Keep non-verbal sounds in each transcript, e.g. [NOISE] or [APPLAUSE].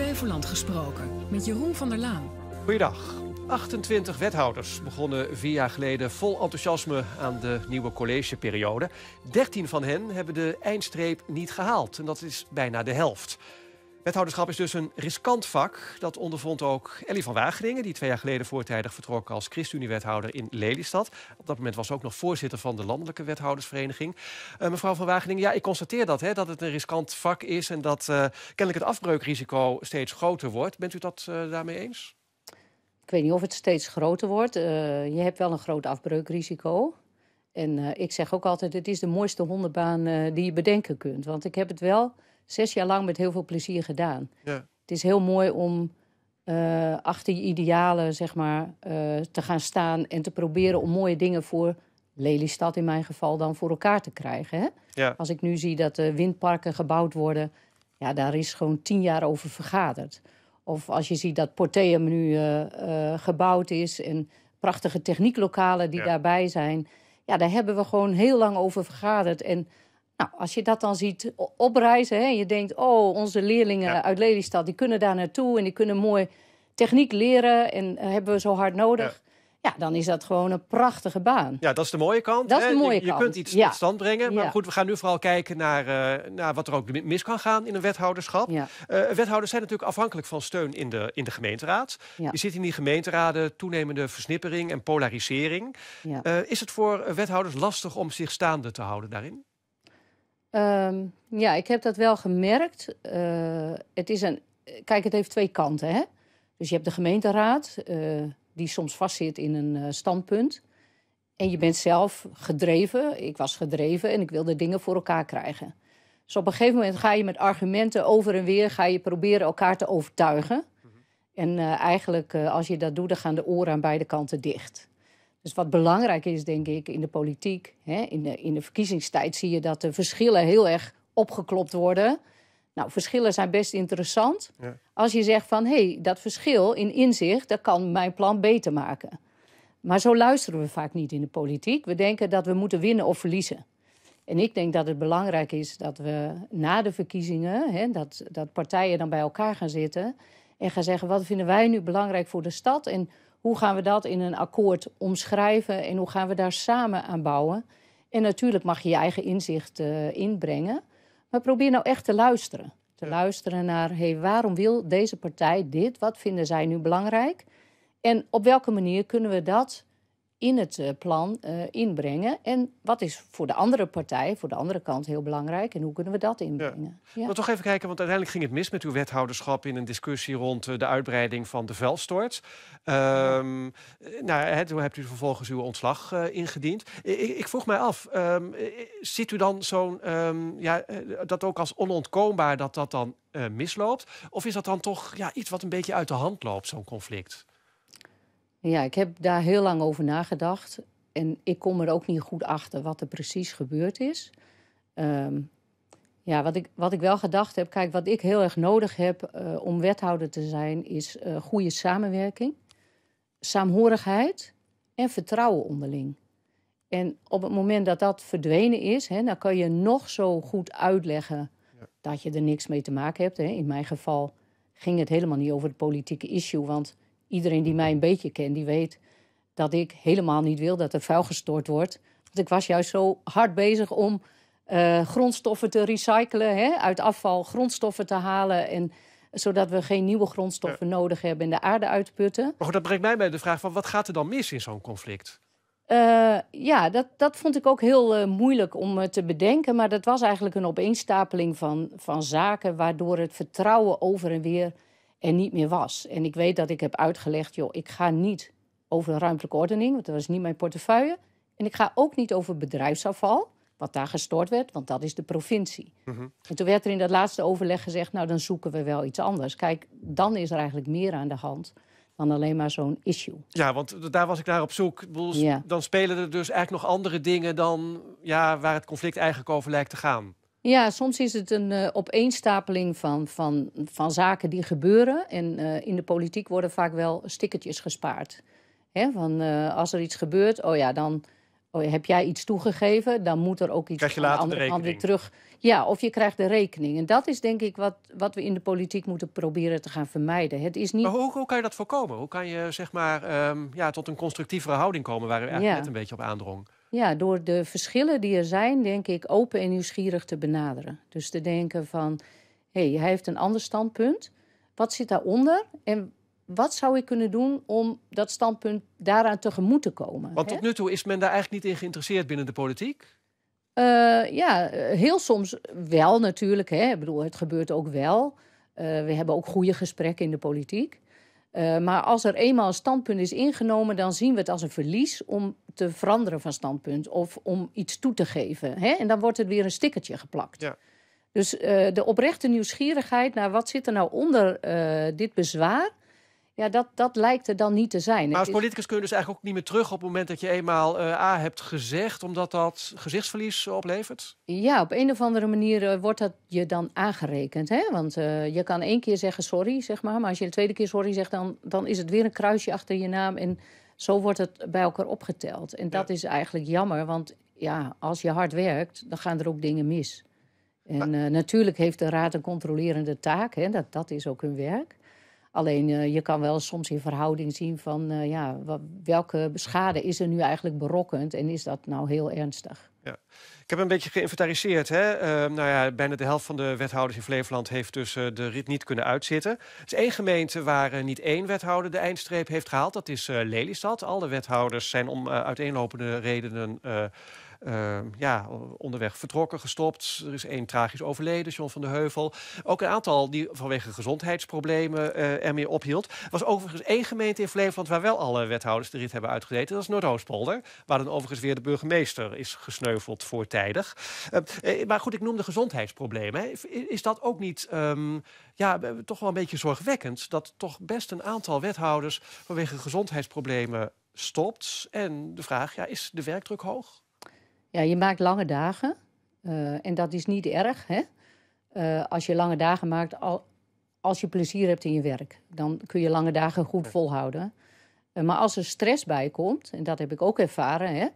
Flevoland gesproken met Jeroen van der Laan. Goeiedag. 28 wethouders begonnen vier jaar geleden vol enthousiasme aan de nieuwe collegeperiode. 13 van hen hebben de eindstreep niet gehaald en dat is bijna de helft. Wethouderschap is dus een riskant vak. Dat ondervond ook Ellie van Wageningen, die twee jaar geleden voortijdig vertrok als ChristenUnie-wethouder in Lelystad. Op dat moment was ze ook nog voorzitter van de Landelijke Wethoudersvereniging. Eh, mevrouw van Wageningen, ja, ik constateer dat, hè, dat het een riskant vak is en dat eh, kennelijk het afbreukrisico steeds groter wordt. Bent u dat eh, daarmee eens? Ik weet niet of het steeds groter wordt. je hebt wel een groot afbreukrisico. En ik zeg ook altijd, het is de mooiste hondenbaan die je bedenken kunt. Want ik heb het wel zes jaar lang met heel veel plezier gedaan. Ja. Het is heel mooi om eh, achter je idealen zeg maar, eh, te gaan staan en te proberen om mooie dingen voor Lelystad in mijn geval dan voor elkaar te krijgen. Hè? Ja. Als ik nu zie dat eh, windparken gebouwd worden, ja, daar is gewoon tien jaar over vergaderd. Of als je ziet dat Porteum nu gebouwd is en prachtige technieklokalen die daarbij zijn. Ja, daar hebben we gewoon heel lang over vergaderd. En nou, als je dat dan ziet oprijzen hè, en je denkt, oh, onze leerlingen uit Lelystad, die kunnen daar naartoe en die kunnen mooi techniek leren en eh, hebben we zo hard nodig. Ja. dan is dat gewoon een prachtige baan. Ja, dat is de mooie kant. Dat is de mooie je, Je kunt iets tot stand brengen. Maar goed, we gaan nu vooral kijken naar, eh, naar wat er ook mis kan gaan in een wethouderschap. Eh, wethouders zijn natuurlijk afhankelijk van steun in de, in de gemeenteraad. Je ziet in die gemeenteraden toenemende versnippering en polarisering. is het voor wethouders lastig om zich staande te houden daarin? Ehm, ja, ik heb dat wel gemerkt. Eh, het is een, kijk, het heeft twee kanten. Hè? Dus je hebt de gemeenteraad, eh, die soms vastzit in een eh, standpunt. En je bent zelf gedreven. Ik was gedreven en ik wilde dingen voor elkaar krijgen. Dus op een gegeven moment ga je met argumenten over en weer... ga je proberen elkaar te overtuigen. Mhm. En eigenlijk, als je dat doet, dan gaan de oren aan beide kanten dicht. Dus wat belangrijk is, denk ik, in de politiek, hè, in, de, in de verkiezingstijd zie je dat de verschillen heel erg opgeklopt worden. Nou, verschillen zijn best interessant. Als je zegt van, hé, hey, dat verschil in inzicht, dat kan mijn plan beter maken. Maar zo luisteren we vaak niet in de politiek. We denken dat we moeten winnen of verliezen. En ik denk dat het belangrijk is dat we na de verkiezingen, hè, dat, dat partijen dan bij elkaar gaan zitten en gaan zeggen: wat vinden wij nu belangrijk voor de stad en hoe gaan we dat in een akkoord omschrijven en hoe gaan we daar samen aan bouwen? En natuurlijk mag je je eigen inzicht eh, inbrengen. Maar probeer nou echt te luisteren. Te luisteren naar hey, waarom wil deze partij dit? Wat vinden zij nu belangrijk? En op welke manier kunnen we dat in het eh, plan eh, inbrengen. En wat is voor de andere partij, voor de andere kant heel belangrijk en hoe kunnen we dat inbrengen? Ja. ja. Maar toch even kijken, want uiteindelijk ging het mis met uw wethouderschap in een discussie rond eh, de uitbreiding van de vuilstort. Um, ehm, ja. nou, toen hebt u vervolgens uw ontslag ingediend. Ik, ik, vroeg mij af, um, ziet u dan zo'n, ehm, ja, dat ook als onontkoombaar dat dat dan misloopt? Of is dat dan toch ja, iets wat een beetje uit de hand loopt, zo'n conflict? Ja, ik heb daar heel lang over nagedacht. En ik kom er ook niet goed achter wat er precies gebeurd is. Ehm, ja, wat ik, wat ik wel gedacht heb, kijk, wat ik heel erg nodig heb eh, om wethouder te zijn, is eh, goede samenwerking, saamhorigheid en vertrouwen onderling. En op het moment dat dat verdwenen is, hè, dan kan je nog zo goed uitleggen dat je er niks mee te maken hebt. Hè. In mijn geval ging het helemaal niet over het politieke issue, want iedereen die mij een beetje kent, die weet dat ik helemaal niet wil dat er vuil gestoord wordt. Want ik was juist zo hard bezig om eh, grondstoffen te recyclen, hè? uit afval grondstoffen te halen. En, zodat we geen nieuwe grondstoffen nodig hebben en de aarde uitputten. Maar goed, dat brengt mij bij de vraag van wat gaat er dan mis in zo'n conflict? Eh, ja, dat, dat vond ik ook heel eh, moeilijk om te bedenken. Maar dat was eigenlijk een opeenstapeling van, van zaken... waardoor het vertrouwen over en weer en niet meer was. En ik weet dat ik heb uitgelegd, joh, ik ga niet over ruimtelijke ordening, want dat was niet mijn portefeuille. En ik ga ook niet over bedrijfsafval, wat daar gestoord werd, want dat is de provincie. Mhm. En toen werd er in dat laatste overleg gezegd, nou dan zoeken we wel iets anders. Kijk, dan is er eigenlijk meer aan de hand dan alleen maar zo'n issue. Ja, want daar was ik naar op zoek. Dan spelen er dus eigenlijk nog andere dingen dan ja, waar het conflict eigenlijk over lijkt te gaan. Ja, soms is het een eh, opeenstapeling van, van, van zaken die gebeuren. En eh, in de politiek worden vaak wel stickertjes gespaard. Hè? Van, eh, als er iets gebeurt, oh ja, dan oh, heb jij iets toegegeven, dan moet er ook iets anders je terug. Ja, of je krijgt de rekening. En dat is denk ik wat, wat we in de politiek moeten proberen te gaan vermijden. Het is niet... Maar hoe, hoe kan je dat voorkomen? Hoe kan je zeg maar, ehm, ja, tot een constructievere houding komen waar u eigenlijk net een beetje op aandrong? ja, door de verschillen die er zijn, denk ik, open en nieuwsgierig te benaderen. Dus te denken van, hé, hey, hij heeft een ander standpunt. Wat zit daaronder? En wat zou ik kunnen doen om dat standpunt daaraan tegemoet te komen? Want tot nu toe is men daar eigenlijk niet in geïnteresseerd binnen de politiek? Eh, ja, eh, heel soms wel natuurlijk. Hè. Ik bedoel, het gebeurt ook wel. Eh, we hebben ook goede gesprekken in de politiek. maar als er eenmaal een standpunt is ingenomen, dan zien we het als een verlies om te veranderen van standpunt of om iets toe te geven. Hè? En dan wordt er weer een stickertje geplakt. Ja. Dus eh, de oprechte nieuwsgierigheid naar wat zit er nou onder eh, dit bezwaar. Ja, dat, dat lijkt er dan niet te zijn. Maar als politicus kun je dus eigenlijk ook niet meer terug op het moment dat je eenmaal eh, A hebt gezegd, omdat dat gezichtsverlies oplevert? Ja, op een of andere manier wordt dat je dan aangerekend. Hè? Want je kan één keer zeggen sorry, zeg maar, maar als je de tweede keer sorry zegt, dan, dan is het weer een kruisje achter je naam. En zo wordt het bij elkaar opgeteld. En dat is eigenlijk jammer, want ja, als je hard werkt, dan gaan er ook dingen mis. En eh, natuurlijk heeft de raad een controlerende taak, hè, dat, dat is ook hun werk. Alleen eh, je kan wel soms in verhouding zien van eh, ja, welke schade is er nu eigenlijk berokkend en is dat nou heel ernstig? ja. Ik heb een beetje geïnventariseerd. Hè? Ehm, nou ja, bijna de helft van de wethouders in Flevoland heeft dus eh, de rit niet kunnen uitzitten. Er is één gemeente waar eh, niet één wethouder de eindstreep heeft gehaald. Dat is eh, Lelystad. Alle wethouders zijn om uiteenlopende redenen Ehm, ja, onderweg vertrokken, gestopt. Er is één tragisch overleden, John van de Heuvel. Ook een aantal die vanwege gezondheidsproblemen eh, er ermee ophield. was overigens één gemeente in Flevoland waar wel alle wethouders de rit hebben uitgedeten, Dat is Noordoostpolder, waar dan overigens weer de burgemeester is gesneuveld voortijdig. Uh, maar goed, ik noemde gezondheidsproblemen. Is dat ook niet ehm, ja, eh, toch wel een beetje zorgwekkend? Dat toch best een aantal wethouders vanwege gezondheidsproblemen stopt. En de vraag, ja, is de werkdruk hoog? Ja, je maakt lange dagen. Eh, en dat is niet erg, hè? Eh, als je lange dagen maakt, al, als je plezier hebt in je werk. Dan kun je lange dagen goed volhouden. Eh, maar als er stress bij komt, en dat heb ik ook ervaren... Hè?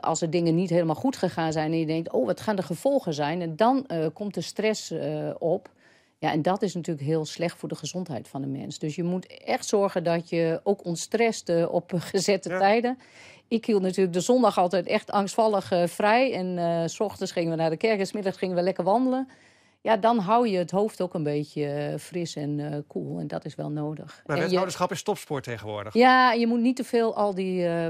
als er dingen niet helemaal goed gegaan zijn en je denkt... oh, wat gaan de gevolgen zijn? En dan komt de stress op. Ja, en dat is natuurlijk heel slecht voor de gezondheid van de mens. Dus je moet echt zorgen dat je ook ontstrest op [LAUGHS] gezette tijden ik hield natuurlijk de zondag altijd echt angstvallig eh, vrij. En uh, s ochtends gingen we naar de kerk en smiddags gingen we lekker wandelen. Ja, dan hou je het hoofd ook een beetje eh, fris en koel. en dat is wel nodig. Maar wethouderschap je... is topsport tegenwoordig. Ja, je moet niet te veel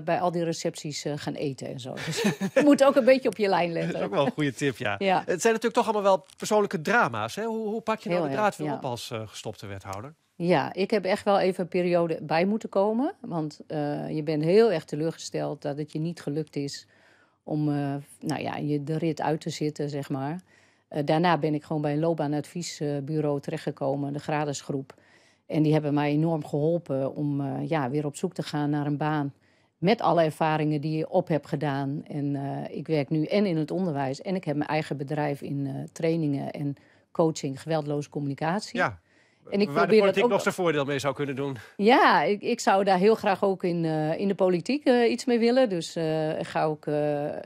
bij al die recepties gaan eten en zo. Dus [LAUGHS] je moet ook een beetje op je lijn letten. Dat is ook wel een goede tip, ja. Het zijn natuurlijk toch allemaal wel persoonlijke drama's. Hè? Hoe, hoe pak je nou de draad weer op als gestopte wethouder? Ja, ik heb echt wel even een periode bij moeten komen. Want eh, je bent heel erg teleurgesteld dat het je niet gelukt is om eh, nou ja, je de rit uit te zitten, zeg maar. Eh, daarna ben ik gewoon bij een loopbaanadviesbureau terechtgekomen, de Gradersgroep. En die hebben mij enorm geholpen om ja, weer op zoek te gaan naar een baan. Met alle ervaringen die je op hebt gedaan. En ik werk nu en in het onderwijs en ik heb mijn eigen bedrijf in trainingen en coaching geweldloze communicatie. Ja en ik waar probeer de politiek nog zijn voordeel mee zou kunnen doen. Ja, ik, ik zou daar heel graag ook in, eh, in de politiek eh, iets mee willen. Dus uh, ik ga ook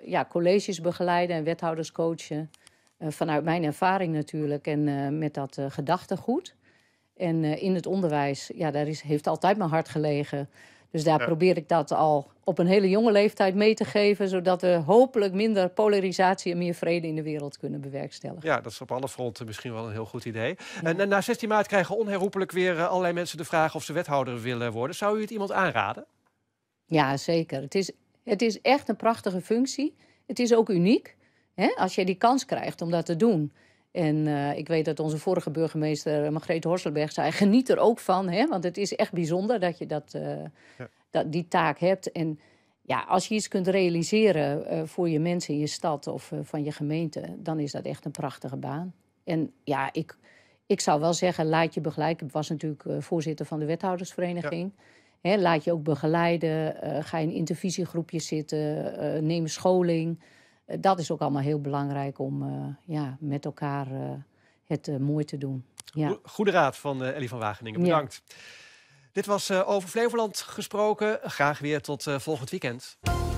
ja, colleges begeleiden en wethouders coachen. vanuit mijn ervaring natuurlijk en met dat gedachtegoed. En in het onderwijs, ja, daar is, heeft altijd mijn hart gelegen... Dus daar probeer ik dat al op een hele jonge leeftijd mee te geven, zodat we hopelijk minder polarisatie en meer vrede in de wereld kunnen bewerkstelligen. Ja, dat is op alle fronten misschien wel een heel goed idee. En, na 16 maart krijgen onherroepelijk weer eh, allerlei mensen de vraag of ze wethouder willen worden. Zou u het iemand aanraden? Ja, zeker. Het is, het is echt een prachtige functie. Het is ook uniek hè, als je die kans krijgt om dat te doen. En eh, ik weet dat onze vorige burgemeester eh, Margreet Horselberg zei... geniet er ook van, hè? want het is echt bijzonder dat je dat, eh, dat, die taak hebt. En ja, als je iets kunt realiseren voor je mensen in je stad of van je gemeente... dan is dat echt een prachtige baan. En ja, ik, ik zou wel zeggen, laat je begeleiden. Ik was natuurlijk voorzitter van de wethoudersvereniging... laat je ook begeleiden, ga in intervisiegroepjes zitten, neem scholing. Eh, dat is ook allemaal heel belangrijk om eh, ja, met elkaar eh, het mooi te doen. Ja. Goede raad van Ellie van Wageningen. Bedankt. Dit was over Flevoland gesproken. Graag weer tot volgend weekend.